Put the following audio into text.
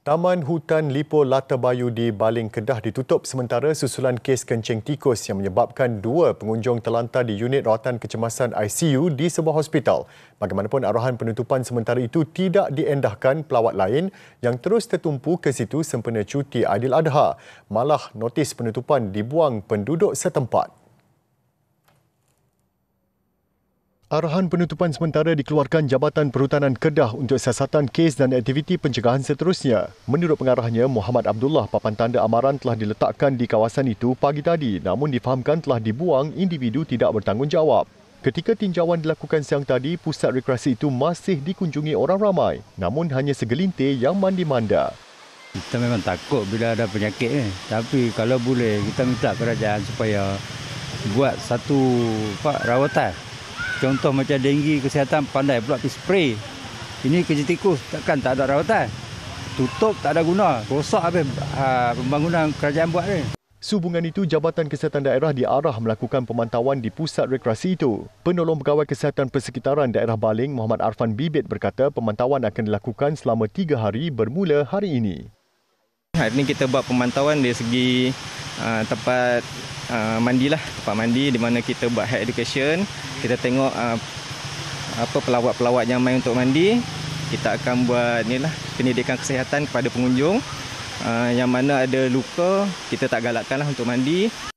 Taman Hutan Lipo Latabayu di Baling Kedah ditutup sementara susulan kes kencing tikus yang menyebabkan dua pengunjung terlantar di unit rawatan kecemasan ICU di sebuah hospital. Bagaimanapun arahan penutupan sementara itu tidak diendahkan pelawat lain yang terus tertumpu ke situ sempena cuti Adil Adha. Malah notis penutupan dibuang penduduk setempat. Arahan penutupan sementara dikeluarkan Jabatan Perhutanan Kedah untuk siasatan kes dan aktiviti pencegahan seterusnya. Menurut pengarahnya, Muhammad Abdullah papan tanda amaran telah diletakkan di kawasan itu pagi tadi namun difahamkan telah dibuang individu tidak bertanggungjawab. Ketika tinjauan dilakukan siang tadi, pusat rekreasi itu masih dikunjungi orang ramai namun hanya segelintir yang mandi manda. Kita memang takut bila ada penyakit ni. Tapi kalau boleh, kita minta kerajaan supaya buat satu pak rawatan Contoh macam denggi kesihatan pandai pula pergi spray. Ini kerja tikus takkan tak ada rawatan. Tutup tak ada guna. Rosak habis ha, pembangunan kerajaan buat ni. Sehubungan itu, Jabatan Kesihatan Daerah diarah melakukan pemantauan di pusat rekreasi itu. Penolong Pegawai Kesihatan Persekitaran Daerah Baling, Muhammad Arfan Bibit berkata pemantauan akan dilakukan selama tiga hari bermula hari ini. Hari ini kita buat pemantauan dari segi Ah, tempat ah, mandi lah tempat mandi di mana kita buat high education kita tengok ah, apa pelawat-pelawat yang main untuk mandi kita akan buat ni lah pendidikan kesihatan kepada pengunjung yang mana ada luka kita tak galakkan lah untuk mandi